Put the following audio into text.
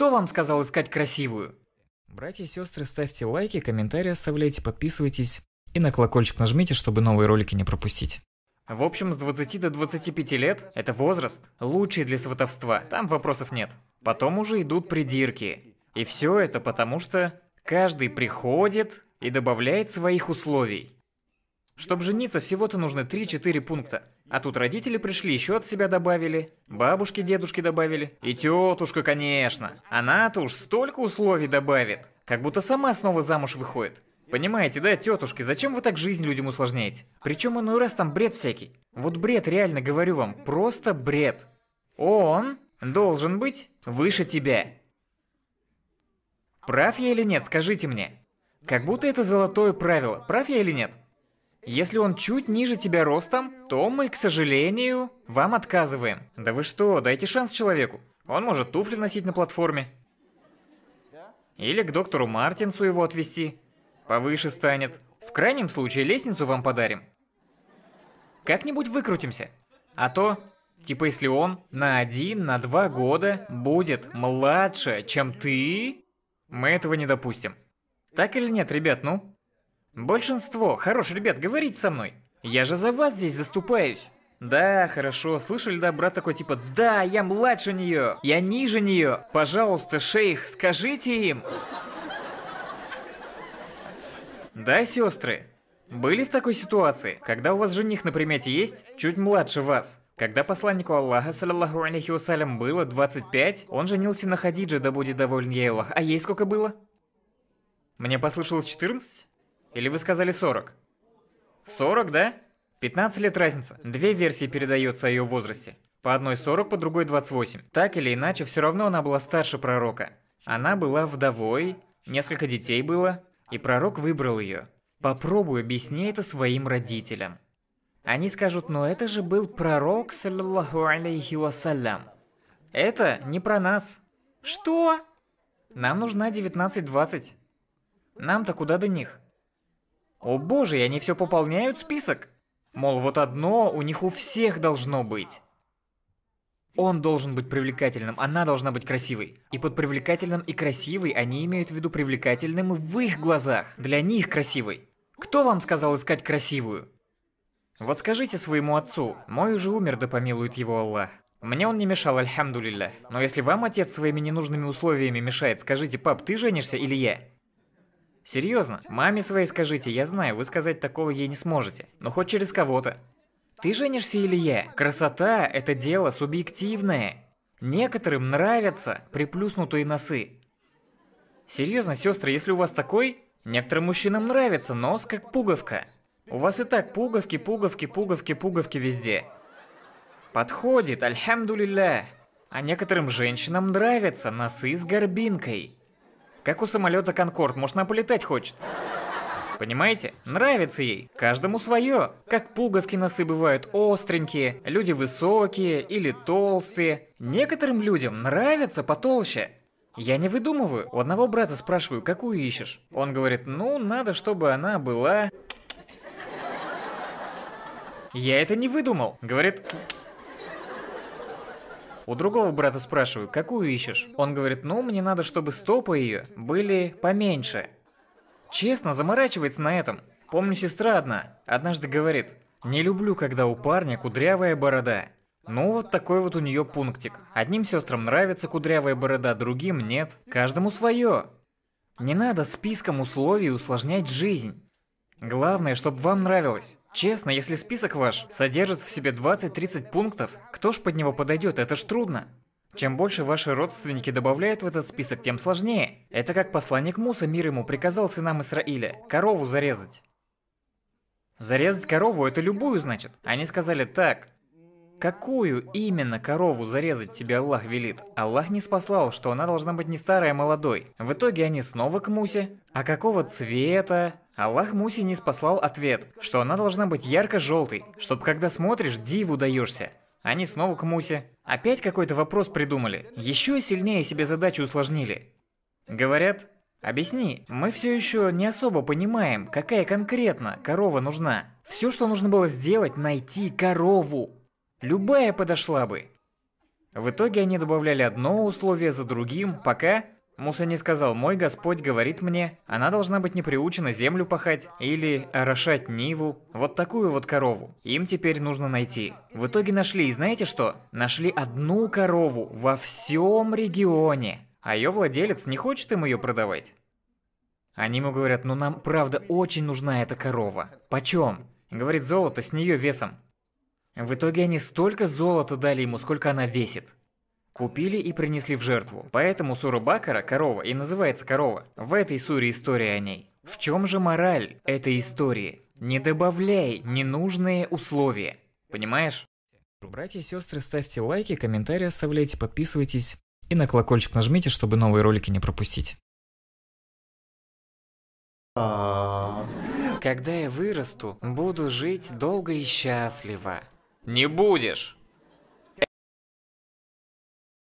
Кто вам сказал искать красивую? Братья и сестры, ставьте лайки, комментарии оставляйте, подписывайтесь и на колокольчик нажмите, чтобы новые ролики не пропустить. А в общем, с 20 до 25 лет – это возраст, лучший для сватовства, там вопросов нет. Потом уже идут придирки. И все это потому, что каждый приходит и добавляет своих условий. Чтобы жениться, всего-то нужно 3-4 пункта. А тут родители пришли, еще от себя добавили. Бабушки, дедушки добавили. И тетушка, конечно. Она-то уж столько условий добавит. Как будто сама снова замуж выходит. Понимаете, да, тетушки, зачем вы так жизнь людям усложняете? Причем иной раз там бред всякий. Вот бред, реально говорю вам, просто бред. Он должен быть выше тебя. Прав я или нет, скажите мне. Как будто это золотое правило, прав я или нет? Если он чуть ниже тебя ростом, то мы, к сожалению, вам отказываем. Да вы что, дайте шанс человеку. Он может туфли носить на платформе. Или к доктору Мартинсу его отвезти. Повыше станет. В крайнем случае лестницу вам подарим. Как-нибудь выкрутимся. А то, типа если он на один, на два года будет младше, чем ты, мы этого не допустим. Так или нет, ребят, ну? Большинство, хорош, ребят, говорить со мной. Я же за вас здесь заступаюсь. Да, хорошо, слышали, да, брат такой типа, да, я младше нее, я ниже нее. Пожалуйста, шейх, скажите им. Да, сестры, были в такой ситуации, когда у вас жених на примете есть, чуть младше вас? Когда посланнику Аллаха, саллаху алейхи вассалям, было 25, он женился на Хадидже, да будет доволен ей Аллах. А ей сколько было? Мне послышалось 14? Или вы сказали 40? 40, да? 15 лет разница. Две версии передаются о ее возрасте. По одной 40, по другой 28. Так или иначе, все равно она была старше пророка. Она была вдовой, несколько детей было, и пророк выбрал ее. Попробуй объясни это своим родителям. Они скажут, но это же был пророк, саллаху алейхи вассалям. Это не про нас. Что? Нам нужна 19-20. Нам-то куда до них? О боже, они все пополняют список. Мол, вот одно у них у всех должно быть. Он должен быть привлекательным, она должна быть красивой. И под привлекательным и красивой они имеют в виду привлекательным в их глазах. Для них красивой. Кто вам сказал искать красивую? Вот скажите своему отцу, мой уже умер, да помилует его Аллах. Мне он не мешал, альхамдулилля. Но если вам отец своими ненужными условиями мешает, скажите, пап, ты женишься или я? Серьезно, маме своей скажите, я знаю, вы сказать такого ей не сможете, но хоть через кого-то. Ты женишься или я? Красота – это дело субъективное. Некоторым нравятся приплюснутые носы. Серьезно, сестры, если у вас такой, некоторым мужчинам нравится нос как пуговка. У вас и так пуговки, пуговки, пуговки, пуговки везде. Подходит, альхамдулилля. А некоторым женщинам нравятся носы с горбинкой. Как у самолета Конкорд, может она полетать хочет? Понимаете? Нравится ей. Каждому свое. Как пуговки носы бывают остренькие, люди высокие или толстые. Некоторым людям нравится потолще. Я не выдумываю. У одного брата спрашиваю, какую ищешь. Он говорит, ну, надо, чтобы она была... Я это не выдумал. Говорит, у другого брата спрашиваю, какую ищешь? Он говорит, ну, мне надо, чтобы стопы ее были поменьше. Честно, заморачивается на этом. Помню, сестра одна однажды говорит, не люблю, когда у парня кудрявая борода. Ну, вот такой вот у нее пунктик. Одним сестрам нравится кудрявая борода, другим нет. Каждому свое. Не надо списком условий усложнять жизнь. Главное, чтобы вам нравилось. Честно, если список ваш содержит в себе 20-30 пунктов, кто ж под него подойдет, это ж трудно. Чем больше ваши родственники добавляют в этот список, тем сложнее. Это как посланник Муса, мир ему, приказал сынам Исраиля корову зарезать. Зарезать корову – это любую, значит. Они сказали так, Какую именно корову зарезать тебе Аллах велит? Аллах не спаслал, что она должна быть не старая, а молодой. В итоге они снова к Мусе. А какого цвета? Аллах Мусе не спаслал ответ, что она должна быть ярко-желтой, чтобы когда смотришь, диву даешься. Они снова к Мусе. Опять какой-то вопрос придумали. Еще сильнее себе задачу усложнили. Говорят, Объясни, мы все еще не особо понимаем, какая конкретно корова нужна. Все, что нужно было сделать, найти корову. Любая подошла бы. В итоге они добавляли одно условие за другим, пока Муса не сказал «Мой Господь говорит мне, она должна быть не приучена землю пахать или орошать Ниву, вот такую вот корову. Им теперь нужно найти». В итоге нашли, и знаете что? Нашли одну корову во всем регионе, а ее владелец не хочет им ее продавать. Они ему говорят, ну нам правда очень нужна эта корова. Почем? Говорит, золото с нее весом. В итоге они столько золота дали ему, сколько она весит. Купили и принесли в жертву. Поэтому сура Бакара – корова и называется корова. В этой суре история о ней. В чем же мораль этой истории? Не добавляй ненужные условия. Понимаешь? Братья и сестры, ставьте лайки, комментарии оставляйте, подписывайтесь и на колокольчик нажмите, чтобы новые ролики не пропустить. А. Когда я вырасту, буду жить долго и счастливо. Не будешь.